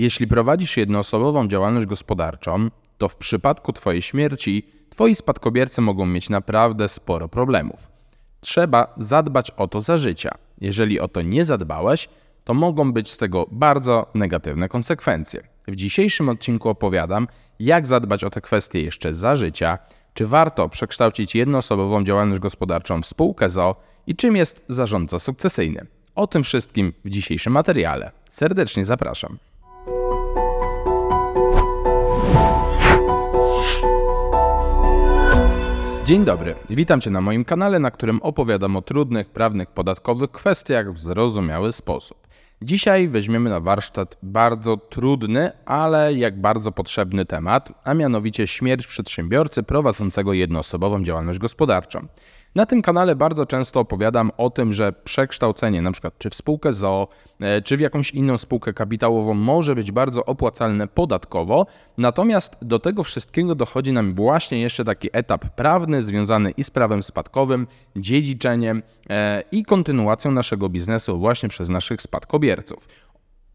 Jeśli prowadzisz jednoosobową działalność gospodarczą, to w przypadku Twojej śmierci Twoi spadkobiercy mogą mieć naprawdę sporo problemów. Trzeba zadbać o to za życia. Jeżeli o to nie zadbałeś, to mogą być z tego bardzo negatywne konsekwencje. W dzisiejszym odcinku opowiadam, jak zadbać o te kwestie jeszcze za życia, czy warto przekształcić jednoosobową działalność gospodarczą w spółkę ZO i czym jest zarządca sukcesyjny. O tym wszystkim w dzisiejszym materiale. Serdecznie zapraszam. Dzień dobry, witam Cię na moim kanale, na którym opowiadam o trudnych, prawnych, podatkowych kwestiach w zrozumiały sposób. Dzisiaj weźmiemy na warsztat bardzo trudny, ale jak bardzo potrzebny temat, a mianowicie śmierć przedsiębiorcy prowadzącego jednoosobową działalność gospodarczą. Na tym kanale bardzo często opowiadam o tym, że przekształcenie na przykład czy w spółkę ZOO, e, czy w jakąś inną spółkę kapitałową może być bardzo opłacalne podatkowo, natomiast do tego wszystkiego dochodzi nam właśnie jeszcze taki etap prawny związany i z prawem spadkowym, dziedziczeniem e, i kontynuacją naszego biznesu właśnie przez naszych spadkobierców.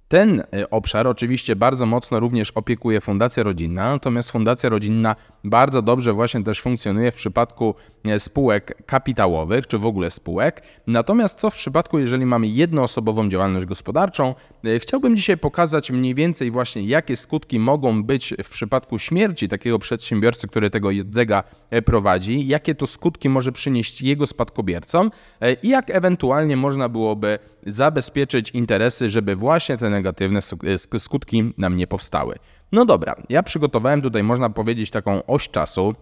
Ten y, obszar oczywiście bardzo mocno również opiekuje Fundacja Rodzinna, natomiast Fundacja Rodzinna bardzo dobrze właśnie też funkcjonuje w przypadku e, spółek kapitałowych, czy w ogóle spółek. Natomiast co w przypadku, jeżeli mamy jednoosobową działalność gospodarczą, e, chciałbym dzisiaj pokazać mniej więcej właśnie, jakie skutki mogą być w przypadku śmierci takiego przedsiębiorcy, który tego jednego e, prowadzi, jakie to skutki może przynieść jego spadkobiercom i jak ewentualnie można byłoby zabezpieczyć interesy, żeby właśnie ten negatywne e, skutki nam nie powstały. No dobra, ja przygotowałem tutaj, można powiedzieć, taką oś czasu,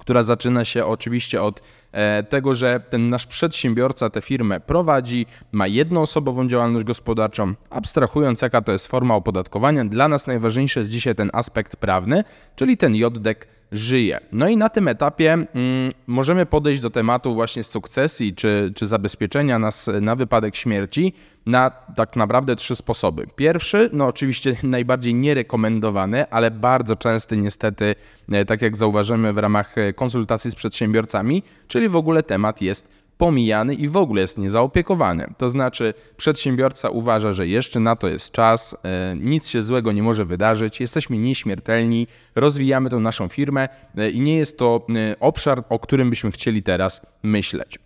która zaczyna się oczywiście od E, tego, że ten nasz przedsiębiorca tę firmę prowadzi, ma jednoosobową działalność gospodarczą. Abstrahując, jaka to jest forma opodatkowania, dla nas najważniejszy jest dzisiaj ten aspekt prawny, czyli ten JDEK żyje. No i na tym etapie mm, możemy podejść do tematu właśnie sukcesji czy, czy zabezpieczenia nas na wypadek śmierci na tak naprawdę trzy sposoby. Pierwszy, no oczywiście najbardziej nierekomendowany, ale bardzo częsty niestety, e, tak jak zauważymy w ramach e, konsultacji z przedsiębiorcami, czyli Czyli w ogóle temat jest pomijany i w ogóle jest niezaopiekowany. To znaczy, przedsiębiorca uważa, że jeszcze na to jest czas, e, nic się złego nie może wydarzyć, jesteśmy nieśmiertelni, rozwijamy tą naszą firmę e, i nie jest to e, obszar, o którym byśmy chcieli teraz myśleć.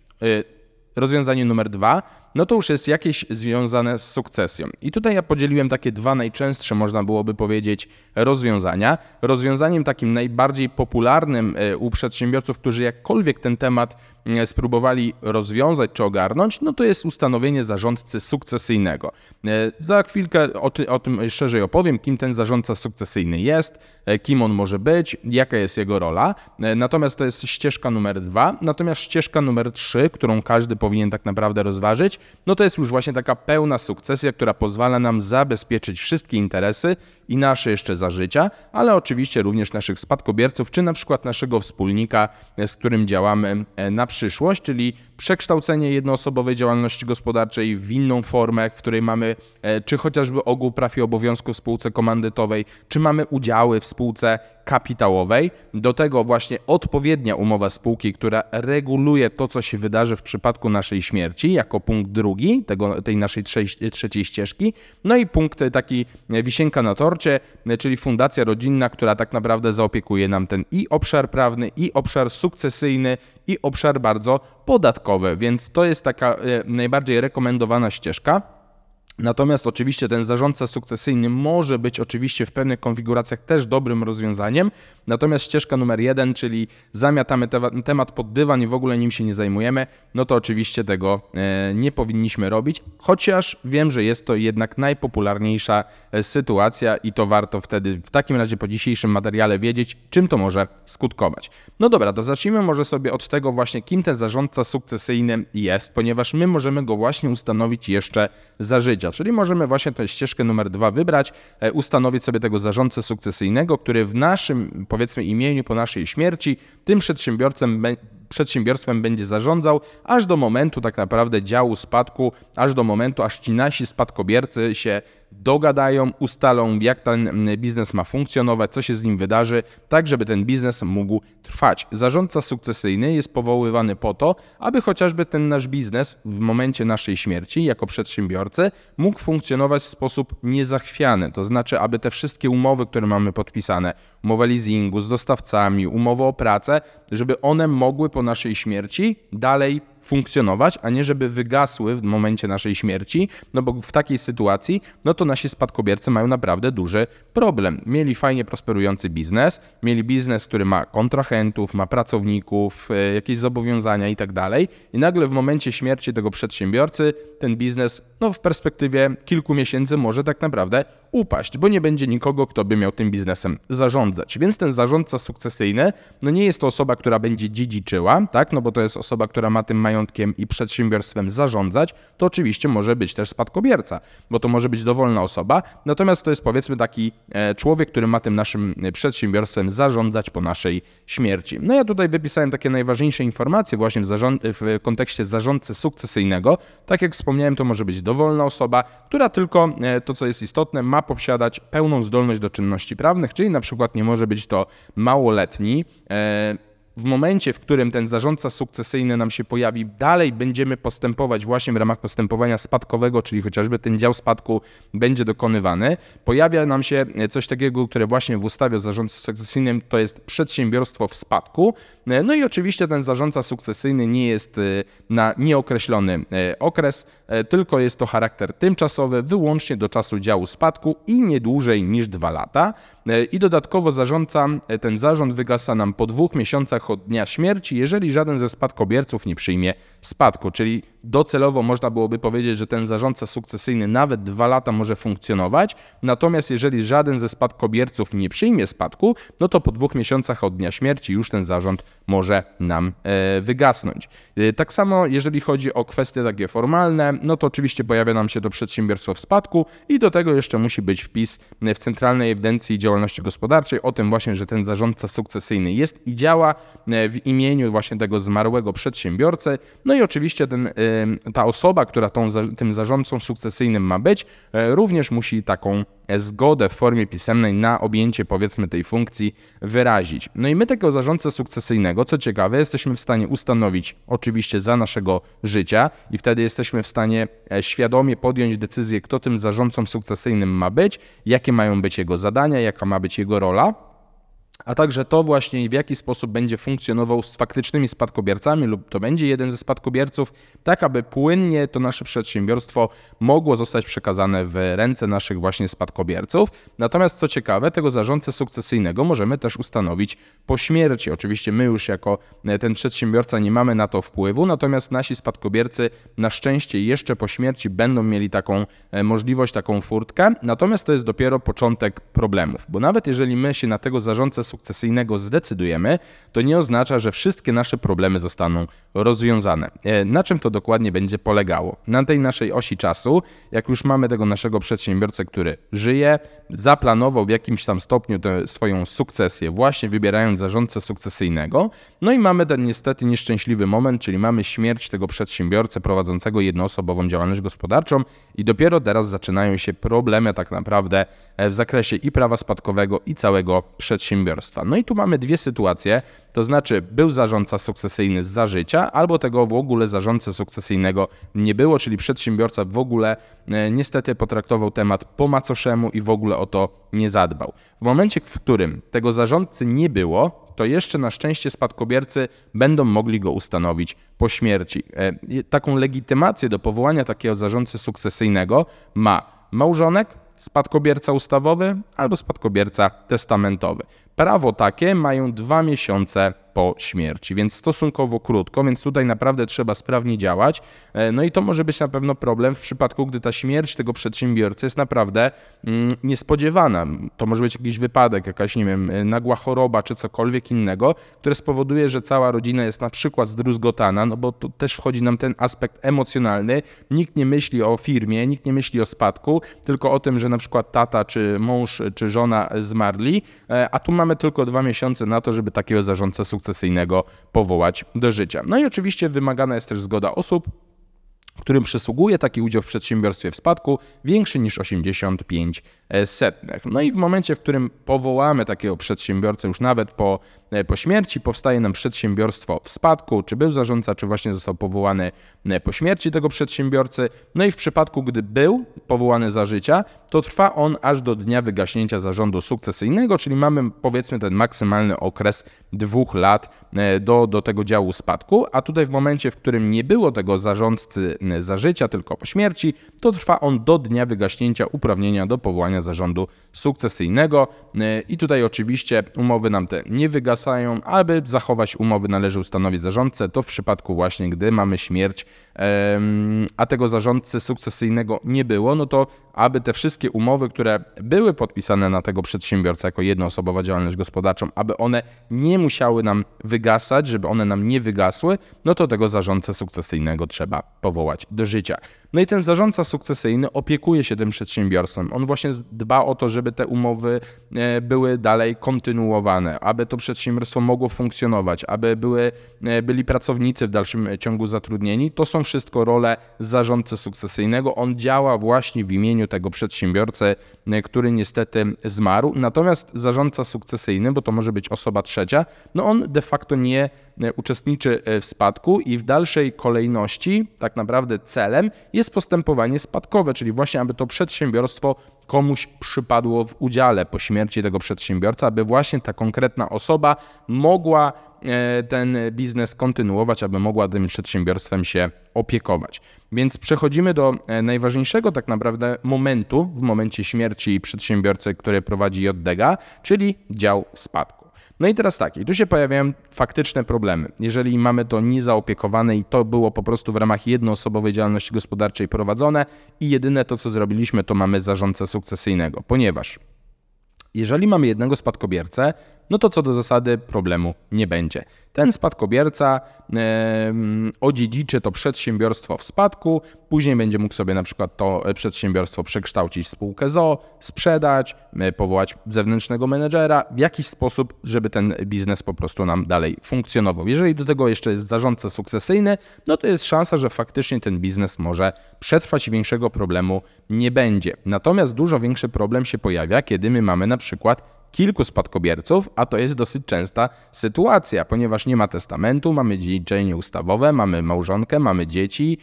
Rozwiązanie numer dwa no to już jest jakieś związane z sukcesją. I tutaj ja podzieliłem takie dwa najczęstsze, można byłoby powiedzieć, rozwiązania. Rozwiązaniem takim najbardziej popularnym e, u przedsiębiorców, którzy jakkolwiek ten temat e, spróbowali rozwiązać czy ogarnąć, no to jest ustanowienie zarządcy sukcesyjnego. E, za chwilkę o, ty, o tym szerzej opowiem, kim ten zarządca sukcesyjny jest, kim on może być, jaka jest jego rola. Natomiast to jest ścieżka numer dwa. Natomiast ścieżka numer trzy, którą każdy powinien tak naprawdę rozważyć, no to jest już właśnie taka pełna sukcesja, która pozwala nam zabezpieczyć wszystkie interesy i nasze jeszcze za życia, ale oczywiście również naszych spadkobierców, czy na przykład naszego wspólnika, z którym działamy e, na przyszłość, czyli przekształcenie jednoosobowej działalności gospodarczej w inną formę, w której mamy e, czy chociażby ogół praw i obowiązków w spółce komandytowej, czy mamy udziały w spółce kapitałowej, do tego właśnie odpowiednia umowa spółki, która reguluje to, co się wydarzy w przypadku naszej śmierci, jako punkt drugi tego, tej naszej trzeciej, trzeciej ścieżki, no i punkt taki wisienka na torcie, czyli fundacja rodzinna, która tak naprawdę zaopiekuje nam ten i obszar prawny, i obszar sukcesyjny, i obszar bardzo podatkowy, więc to jest taka e, najbardziej rekomendowana ścieżka. Natomiast oczywiście ten zarządca sukcesyjny może być oczywiście w pewnych konfiguracjach też dobrym rozwiązaniem. Natomiast ścieżka numer jeden, czyli zamiatamy temat pod dywan i w ogóle nim się nie zajmujemy, no to oczywiście tego e, nie powinniśmy robić, chociaż wiem, że jest to jednak najpopularniejsza e, sytuacja i to warto wtedy w takim razie po dzisiejszym materiale wiedzieć, czym to może skutkować. No dobra, to zacznijmy może sobie od tego właśnie, kim ten zarządca sukcesyjny jest, ponieważ my możemy go właśnie ustanowić jeszcze za życia czyli możemy właśnie tę ścieżkę numer dwa wybrać, e, ustanowić sobie tego zarządcę sukcesyjnego, który w naszym, powiedzmy, imieniu po naszej śmierci tym przedsiębiorcem przedsiębiorstwem będzie zarządzał, aż do momentu tak naprawdę działu spadku, aż do momentu, aż ci nasi spadkobiercy się dogadają, ustalą, jak ten mm, biznes ma funkcjonować, co się z nim wydarzy, tak żeby ten biznes mógł trwać. Zarządca sukcesyjny jest powoływany po to, aby chociażby ten nasz biznes w momencie naszej śmierci, jako przedsiębiorcy, mógł funkcjonować w sposób niezachwiany. To znaczy, aby te wszystkie umowy, które mamy podpisane, umowa leasingu z dostawcami, umowa o pracę, żeby one mogły po naszej śmierci dalej funkcjonować, a nie żeby wygasły w momencie naszej śmierci, no bo w takiej sytuacji, no to nasi spadkobiercy mają naprawdę duży problem. Mieli fajnie prosperujący biznes, mieli biznes, który ma kontrahentów, ma pracowników, e, jakieś zobowiązania i tak dalej, i nagle w momencie śmierci tego przedsiębiorcy ten biznes, no w perspektywie kilku miesięcy może tak naprawdę upaść, bo nie będzie nikogo, kto by miał tym biznesem zarządzać. Więc ten zarządca sukcesyjny, no nie jest to osoba, która będzie dziedziczyła, tak, no bo to jest osoba, która ma tym mają majątkiem i przedsiębiorstwem zarządzać, to oczywiście może być też spadkobierca, bo to może być dowolna osoba. Natomiast to jest powiedzmy taki e, człowiek, który ma tym naszym e, przedsiębiorstwem zarządzać po naszej śmierci. No ja tutaj wypisałem takie najważniejsze informacje właśnie w, w kontekście zarządcy sukcesyjnego. Tak jak wspomniałem, to może być dowolna osoba, która tylko e, to, co jest istotne, ma posiadać pełną zdolność do czynności prawnych, czyli na przykład nie może być to małoletni, w momencie, w którym ten zarządca sukcesyjny nam się pojawi, dalej będziemy postępować właśnie w ramach postępowania spadkowego, czyli chociażby ten dział spadku będzie dokonywany, pojawia nam się coś takiego, które właśnie w ustawie o zarządcy sukcesyjnym to jest przedsiębiorstwo w spadku. No i oczywiście ten zarządca sukcesyjny nie jest e, na nieokreślony e, okres, e, tylko jest to charakter tymczasowy, wyłącznie do czasu działu spadku i nie dłużej niż dwa lata. I dodatkowo zarządca, ten zarząd wygasa nam po dwóch miesiącach od dnia śmierci, jeżeli żaden ze spadkobierców nie przyjmie spadku, czyli docelowo można byłoby powiedzieć, że ten zarządca sukcesyjny nawet dwa lata może funkcjonować, natomiast jeżeli żaden ze spadkobierców nie przyjmie spadku, no to po dwóch miesiącach od dnia śmierci już ten zarząd może nam e, wygasnąć. E, tak samo jeżeli chodzi o kwestie takie formalne, no to oczywiście pojawia nam się to przedsiębiorstwo w spadku i do tego jeszcze musi być wpis e, w Centralnej Ewidencji Działalności Gospodarczej o tym właśnie, że ten zarządca sukcesyjny jest i działa w imieniu właśnie tego zmarłego przedsiębiorcy. No i oczywiście ten Y, ta osoba, która tą, tym zarządcą sukcesyjnym ma być, y, również musi taką e, zgodę w formie pisemnej na objęcie powiedzmy tej funkcji wyrazić. No i my tego zarządcę sukcesyjnego, co ciekawe, jesteśmy w stanie ustanowić oczywiście za naszego życia i wtedy jesteśmy w stanie e, świadomie podjąć decyzję, kto tym zarządcą sukcesyjnym ma być, jakie mają być jego zadania, jaka ma być jego rola a także to właśnie w jaki sposób będzie funkcjonował z faktycznymi spadkobiercami lub to będzie jeden ze spadkobierców, tak aby płynnie to nasze przedsiębiorstwo mogło zostać przekazane w ręce naszych właśnie spadkobierców. Natomiast co ciekawe, tego zarządcę sukcesyjnego możemy też ustanowić po śmierci. Oczywiście my już jako e, ten przedsiębiorca nie mamy na to wpływu, natomiast nasi spadkobiercy na szczęście jeszcze po śmierci będą mieli taką e, możliwość, taką furtkę. Natomiast to jest dopiero początek problemów, bo nawet jeżeli my się na tego zarządcę sukcesyjnego zdecydujemy, to nie oznacza, że wszystkie nasze problemy zostaną rozwiązane. E, na czym to dokładnie będzie polegało? Na tej naszej osi czasu, jak już mamy tego naszego przedsiębiorcę, który żyje, zaplanował w jakimś tam stopniu swoją sukcesję, właśnie wybierając zarządcę sukcesyjnego, no i mamy ten niestety nieszczęśliwy moment, czyli mamy śmierć tego przedsiębiorcę prowadzącego jednoosobową działalność gospodarczą i dopiero teraz zaczynają się problemy tak naprawdę e, w zakresie i prawa spadkowego i całego przedsiębiorstwa przedsiębiorstwa. No i tu mamy dwie sytuacje, to znaczy był zarządca sukcesyjny za życia, albo tego w ogóle zarządcy sukcesyjnego nie było, czyli przedsiębiorca w ogóle e, niestety potraktował temat po macoszemu i w ogóle o to nie zadbał. W momencie, w którym tego zarządcy nie było, to jeszcze na szczęście spadkobiercy będą mogli go ustanowić po śmierci. E, taką legitymację do powołania takiego zarządcy sukcesyjnego ma małżonek, spadkobierca ustawowy albo spadkobierca testamentowy. Prawo takie mają dwa miesiące po śmierci, więc stosunkowo krótko, więc tutaj naprawdę trzeba sprawnie działać. E, no i to może być na pewno problem w przypadku, gdy ta śmierć tego przedsiębiorcy jest naprawdę mm, niespodziewana. To może być jakiś wypadek, jakaś, nie wiem, e, nagła choroba czy cokolwiek innego, które spowoduje, że cała rodzina jest na przykład zdruzgotana, no bo tu też wchodzi nam ten aspekt emocjonalny. Nikt nie myśli o firmie, nikt nie myśli o spadku, tylko o tym, że na przykład tata, czy mąż, czy żona zmarli, e, a tu mamy mamy tylko dwa miesiące na to, żeby takiego zarządcę sukcesyjnego powołać do życia. No i oczywiście wymagana jest też zgoda osób, którym przysługuje taki udział w przedsiębiorstwie w spadku większy niż 85 setnych. No i w momencie, w którym powołamy takiego przedsiębiorcę już nawet po E, po śmierci, powstaje nam przedsiębiorstwo w spadku, czy był zarządca, czy właśnie został powołany e, po śmierci tego przedsiębiorcy. No i w przypadku, gdy był powołany za życia, to trwa on aż do dnia wygaśnięcia zarządu sukcesyjnego, czyli mamy powiedzmy ten maksymalny okres dwóch lat e, do, do tego działu spadku, a tutaj w momencie, w którym nie było tego zarządcy za życia, tylko po śmierci, to trwa on do dnia wygaśnięcia uprawnienia do powołania zarządu sukcesyjnego i tutaj oczywiście umowy nam te nie wygasną, aby zachować umowy należy ustanowić zarządcę, to w przypadku właśnie, gdy mamy śmierć, a tego zarządcy sukcesyjnego nie było, no to aby te wszystkie umowy, które były podpisane na tego przedsiębiorca jako jednoosobowa działalność gospodarczą, aby one nie musiały nam wygasać, żeby one nam nie wygasły, no to tego zarządcę sukcesyjnego trzeba powołać do życia. No i ten zarządca sukcesyjny opiekuje się tym przedsiębiorstwem. On właśnie dba o to, żeby te umowy e, były dalej kontynuowane, aby to przedsiębiorstwo przedsiębiorstwo mogło funkcjonować, aby były, e, byli pracownicy w dalszym ciągu zatrudnieni, to są wszystko role zarządcy sukcesyjnego. On działa właśnie w imieniu tego przedsiębiorcy, e, który niestety zmarł. Natomiast zarządca sukcesyjny, bo to może być osoba trzecia, no on de facto nie e, uczestniczy w spadku i w dalszej kolejności tak naprawdę celem jest postępowanie spadkowe, czyli właśnie aby to przedsiębiorstwo komuś przypadło w udziale po śmierci tego przedsiębiorca, aby właśnie ta konkretna osoba mogła e, ten biznes kontynuować, aby mogła tym przedsiębiorstwem się opiekować. Więc przechodzimy do e, najważniejszego tak naprawdę momentu w momencie śmierci przedsiębiorcy, który prowadzi JDG, czyli dział spadku. No i teraz tak, i tu się pojawiają faktyczne problemy. Jeżeli mamy to niezaopiekowane i to było po prostu w ramach jednoosobowej działalności gospodarczej prowadzone i jedyne to, co zrobiliśmy, to mamy zarządcę sukcesyjnego, ponieważ jeżeli mamy jednego spadkobiercę, no to co do zasady problemu nie będzie. Ten spadkobierca yy, odziedziczy to przedsiębiorstwo w spadku, później będzie mógł sobie na przykład to e, przedsiębiorstwo przekształcić w spółkę ZO, sprzedać, e, powołać zewnętrznego menedżera w jakiś sposób, żeby ten biznes po prostu nam dalej funkcjonował. Jeżeli do tego jeszcze jest zarządca sukcesyjny, no to jest szansa, że faktycznie ten biznes może przetrwać i większego problemu nie będzie. Natomiast dużo większy problem się pojawia, kiedy my mamy na przykład kilku spadkobierców, a to jest dosyć częsta sytuacja, ponieważ nie ma testamentu, mamy dziedziczenie ustawowe, mamy małżonkę, mamy dzieci,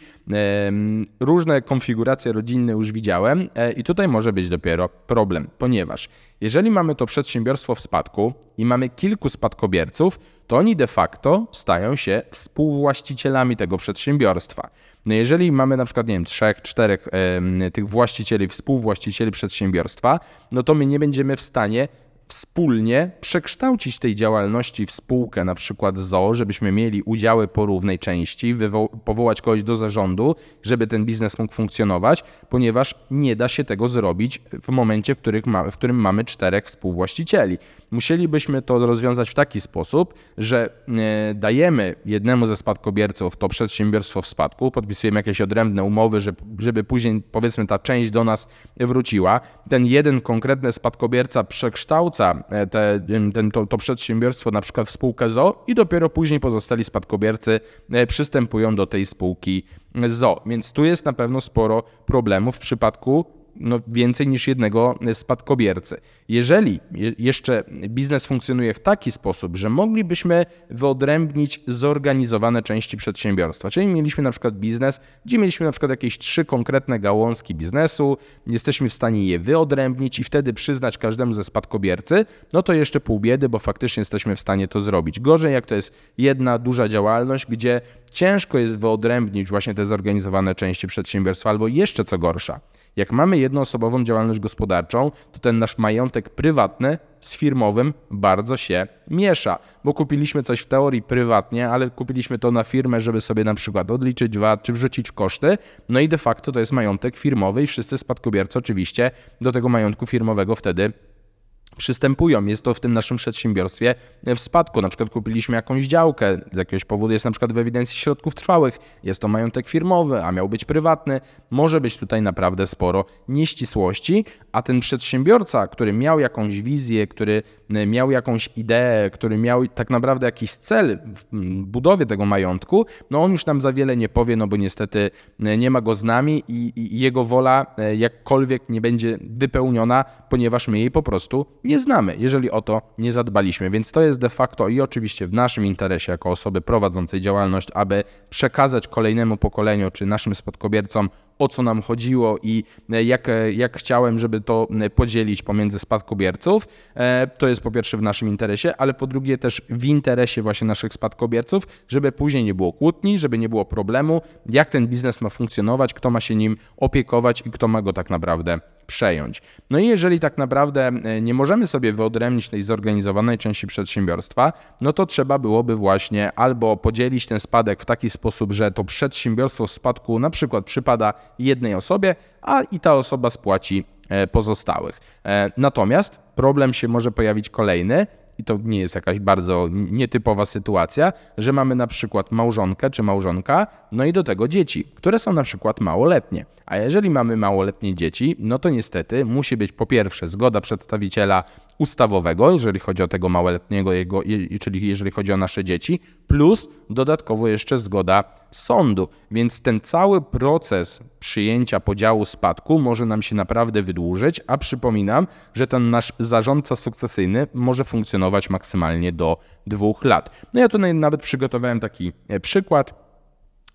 różne konfiguracje rodzinne już widziałem e, i tutaj może być dopiero problem, ponieważ jeżeli mamy to przedsiębiorstwo w spadku i mamy kilku spadkobierców, to oni de facto stają się współwłaścicielami tego przedsiębiorstwa. No jeżeli mamy na przykład, nie wiem, trzech, czterech y, tych właścicieli, współwłaścicieli przedsiębiorstwa, no to my nie będziemy w stanie wspólnie przekształcić tej działalności w spółkę, na przykład ZO, żebyśmy mieli udziały po równej części, powołać kogoś do zarządu, żeby ten biznes mógł funkcjonować, ponieważ nie da się tego zrobić w momencie, w, ma, w którym mamy czterech współwłaścicieli. Musielibyśmy to rozwiązać w taki sposób, że e, dajemy jednemu ze spadkobierców to przedsiębiorstwo w spadku, podpisujemy jakieś odrębne umowy, żeby później powiedzmy ta część do nas wróciła. Ten jeden konkretny spadkobierca przekształca E, te, ten, to, to przedsiębiorstwo, na przykład w spółkę ZO i dopiero później pozostali spadkobiercy e, przystępują do tej spółki ZO. Więc tu jest na pewno sporo problemów w przypadku no, więcej niż jednego e, spadkobiercy. Jeżeli jeszcze biznes funkcjonuje w taki sposób, że moglibyśmy wyodrębnić zorganizowane części przedsiębiorstwa, czyli mieliśmy na przykład biznes, gdzie mieliśmy na przykład jakieś trzy konkretne gałązki biznesu, jesteśmy w stanie je wyodrębnić i wtedy przyznać każdemu ze spadkobiercy, no to jeszcze pół biedy, bo faktycznie jesteśmy w stanie to zrobić. Gorzej jak to jest jedna duża działalność, gdzie ciężko jest wyodrębnić właśnie te zorganizowane części przedsiębiorstwa, albo jeszcze co gorsza, jak mamy jednoosobową działalność gospodarczą, to ten nasz majątek prywatny z firmowym bardzo się miesza, bo kupiliśmy coś w teorii prywatnie, ale kupiliśmy to na firmę, żeby sobie na przykład odliczyć VAT czy wrzucić w koszty, no i de facto to jest majątek firmowy i wszyscy spadkobiercy oczywiście do tego majątku firmowego wtedy przystępują. Jest to w tym naszym przedsiębiorstwie w spadku. Na przykład kupiliśmy jakąś działkę, z jakiegoś powodu jest na przykład w ewidencji środków trwałych, jest to majątek firmowy, a miał być prywatny. Może być tutaj naprawdę sporo nieścisłości, a ten przedsiębiorca, który miał jakąś wizję, który e, miał jakąś ideę, który miał tak naprawdę jakiś cel w budowie tego majątku, no on już nam za wiele nie powie, no bo niestety e, nie ma go z nami i, i jego wola e, jakkolwiek nie będzie wypełniona, ponieważ my jej po prostu nie znamy, jeżeli o to nie zadbaliśmy. Więc to jest de facto i oczywiście w naszym interesie jako osoby prowadzącej działalność, aby przekazać kolejnemu pokoleniu czy naszym spadkobiercom o co nam chodziło i e, jak, e, jak chciałem, żeby to podzielić pomiędzy spadkobierców. E, to jest po pierwsze w naszym interesie, ale po drugie też w interesie właśnie naszych spadkobierców, żeby później nie było kłótni, żeby nie było problemu, jak ten biznes ma funkcjonować, kto ma się nim opiekować i kto ma go tak naprawdę przejąć. No i jeżeli tak naprawdę nie możemy sobie wyodrębnić tej zorganizowanej części przedsiębiorstwa, no to trzeba byłoby właśnie albo podzielić ten spadek w taki sposób, że to przedsiębiorstwo w spadku na przykład przypada jednej osobie, a i ta osoba spłaci e, pozostałych. E, natomiast problem się może pojawić kolejny, i to nie jest jakaś bardzo nietypowa sytuacja, że mamy na przykład małżonkę czy małżonka, no i do tego dzieci, które są na przykład małoletnie. A jeżeli mamy małoletnie dzieci, no to niestety musi być po pierwsze zgoda przedstawiciela ustawowego, jeżeli chodzi o tego małoletniego, jego, czyli jeżeli chodzi o nasze dzieci, plus dodatkowo jeszcze zgoda sądu. Więc ten cały proces przyjęcia podziału spadku może nam się naprawdę wydłużyć, a przypominam, że ten nasz zarządca sukcesyjny może funkcjonować maksymalnie do dwóch lat. No ja tutaj nawet przygotowałem taki e, przykład.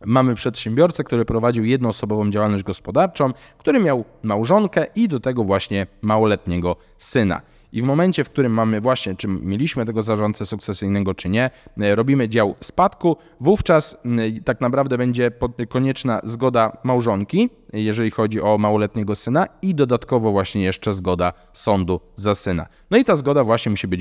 Mamy przedsiębiorcę, który prowadził jednoosobową działalność gospodarczą, który miał małżonkę i do tego właśnie małoletniego syna. I w momencie, w którym mamy właśnie, czy mieliśmy tego zarządcę sukcesyjnego, czy nie, e, robimy dział spadku, wówczas tak naprawdę będzie konieczna zgoda małżonki, jeżeli chodzi o małoletniego syna i dodatkowo właśnie jeszcze zgoda sądu za syna. No i ta zgoda właśnie musi być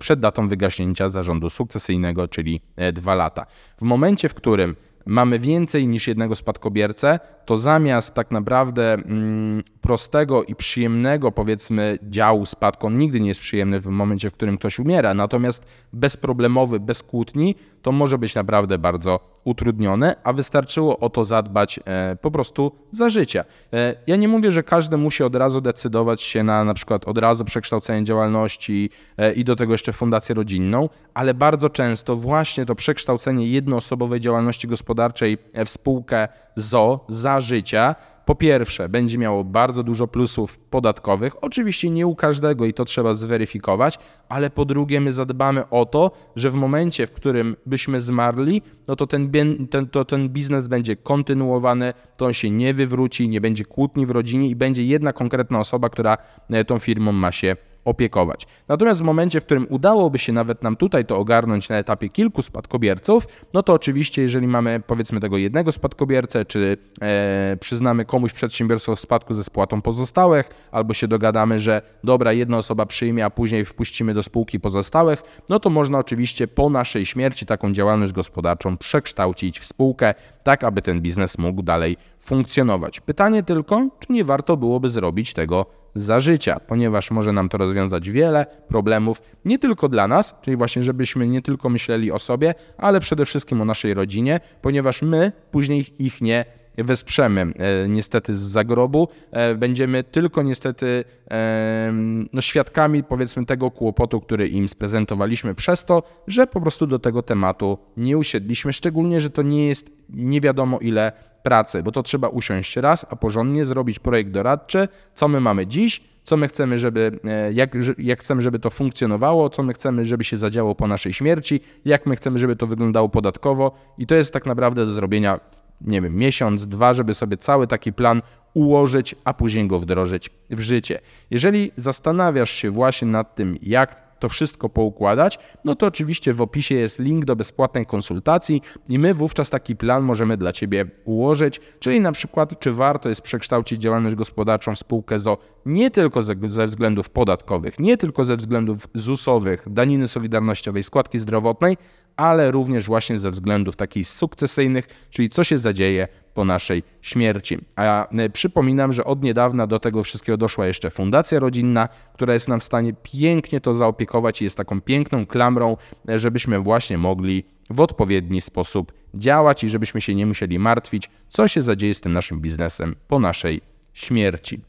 przed datą wygaśnięcia zarządu sukcesyjnego, czyli e, dwa lata. W momencie, w którym mamy więcej niż jednego spadkobiercę, to zamiast tak naprawdę mm, prostego i przyjemnego, powiedzmy, działu spadku, on nigdy nie jest przyjemny w momencie, w którym ktoś umiera, natomiast bezproblemowy, bez kłótni, to może być naprawdę bardzo utrudnione, a wystarczyło o to zadbać e, po prostu za życia. E, ja nie mówię, że każdy musi od razu decydować się na na przykład od razu przekształcenie działalności e, i do tego jeszcze fundację rodzinną, ale bardzo często właśnie to przekształcenie jednoosobowej działalności gospodarczej w spółkę ZO, za życia, po pierwsze, będzie miało bardzo dużo plusów podatkowych. Oczywiście nie u każdego i to trzeba zweryfikować, ale po drugie, my zadbamy o to, że w momencie, w którym byśmy zmarli, no to ten, ten, to ten biznes będzie kontynuowany, to on się nie wywróci, nie będzie kłótni w rodzinie i będzie jedna konkretna osoba, która e, tą firmą ma się opiekować. Natomiast w momencie, w którym udałoby się nawet nam tutaj to ogarnąć na etapie kilku spadkobierców, no to oczywiście, jeżeli mamy powiedzmy tego jednego spadkobiercę, czy e, przyznamy komuś przedsiębiorstwo w spadku ze spłatą pozostałych, albo się dogadamy, że dobra, jedna osoba przyjmie, a później wpuścimy do spółki pozostałych, no to można oczywiście po naszej śmierci taką działalność gospodarczą przekształcić w spółkę, tak aby ten biznes mógł dalej funkcjonować. Pytanie tylko, czy nie warto byłoby zrobić tego za życia, ponieważ może nam to rozwiązać wiele problemów, nie tylko dla nas, czyli właśnie, żebyśmy nie tylko myśleli o sobie, ale przede wszystkim o naszej rodzinie, ponieważ my później ich nie wesprzemy e, niestety z zagrobu. E, będziemy tylko niestety e, no, świadkami powiedzmy tego kłopotu, który im sprezentowaliśmy przez to, że po prostu do tego tematu nie usiedliśmy, szczególnie, że to nie jest nie wiadomo ile pracy, bo to trzeba usiąść raz, a porządnie zrobić projekt doradczy, co my mamy dziś, co my chcemy, żeby, jak, jak chcemy, żeby to funkcjonowało, co my chcemy, żeby się zadziało po naszej śmierci, jak my chcemy, żeby to wyglądało podatkowo i to jest tak naprawdę do zrobienia nie wiem, miesiąc, dwa, żeby sobie cały taki plan ułożyć, a później go wdrożyć w życie. Jeżeli zastanawiasz się właśnie nad tym, jak to wszystko poukładać, no to oczywiście w opisie jest link do bezpłatnej konsultacji i my wówczas taki plan możemy dla Ciebie ułożyć, czyli na przykład czy warto jest przekształcić działalność gospodarczą w spółkę z nie tylko ze, względów podatkowych, nie tylko ze względów ZUS-owych, daniny solidarnościowej, składki zdrowotnej, ale również właśnie ze względów takich sukcesyjnych, czyli co się zadzieje po naszej śmierci. A ja e, przypominam, że od niedawna do tego wszystkiego doszła jeszcze Fundacja Rodzinna, która jest nam w stanie pięknie to zaopiekować i jest taką piękną klamrą, e, żebyśmy właśnie mogli w odpowiedni sposób działać i żebyśmy się nie musieli martwić, co się zadzieje z tym naszym biznesem po naszej śmierci.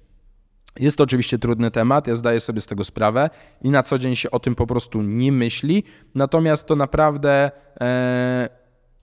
Jest to oczywiście trudny temat, ja zdaję sobie z tego sprawę i na co dzień się o tym po prostu nie myśli. Natomiast to naprawdę e,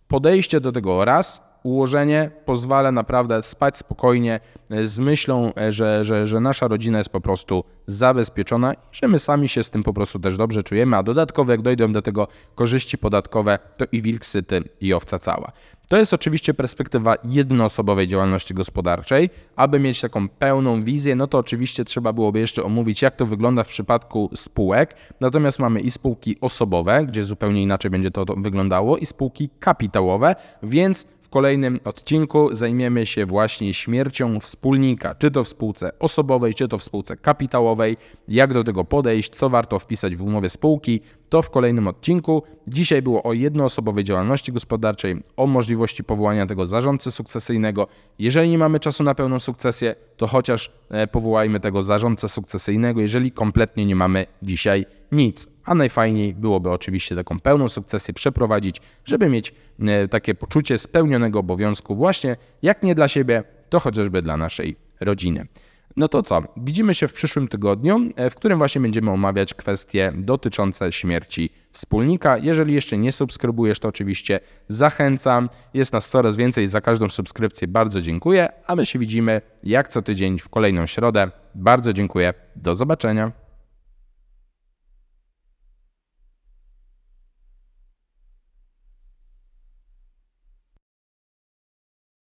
podejście do tego raz ułożenie pozwala naprawdę spać spokojnie e, z myślą, e, że, że, że nasza rodzina jest po prostu zabezpieczona i że my sami się z tym po prostu też dobrze czujemy, a dodatkowo jak dojdą do tego korzyści podatkowe, to i wilk syty i owca cała. To jest oczywiście perspektywa jednoosobowej działalności gospodarczej. Aby mieć taką pełną wizję, no to oczywiście trzeba byłoby jeszcze omówić, jak to wygląda w przypadku spółek. Natomiast mamy i spółki osobowe, gdzie zupełnie inaczej będzie to wyglądało, i spółki kapitałowe, więc kolejnym odcinku zajmiemy się właśnie śmiercią wspólnika, czy to w spółce osobowej, czy to w spółce kapitałowej, jak do tego podejść, co warto wpisać w umowie spółki, to w kolejnym odcinku. Dzisiaj było o jednoosobowej działalności gospodarczej, o możliwości powołania tego zarządcy sukcesyjnego. Jeżeli nie mamy czasu na pełną sukcesję, to chociaż e, powołajmy tego zarządcę sukcesyjnego, jeżeli kompletnie nie mamy dzisiaj nic. A najfajniej byłoby oczywiście taką pełną sukcesję przeprowadzić, żeby mieć e, takie poczucie spełnionego obowiązku, właśnie jak nie dla siebie, to chociażby dla naszej rodziny. No to co? Widzimy się w przyszłym tygodniu, e, w którym właśnie będziemy omawiać kwestie dotyczące śmierci wspólnika. Jeżeli jeszcze nie subskrybujesz, to oczywiście zachęcam. Jest nas coraz więcej. Za każdą subskrypcję bardzo dziękuję, a my się widzimy jak co tydzień w kolejną środę. Bardzo dziękuję. Do zobaczenia.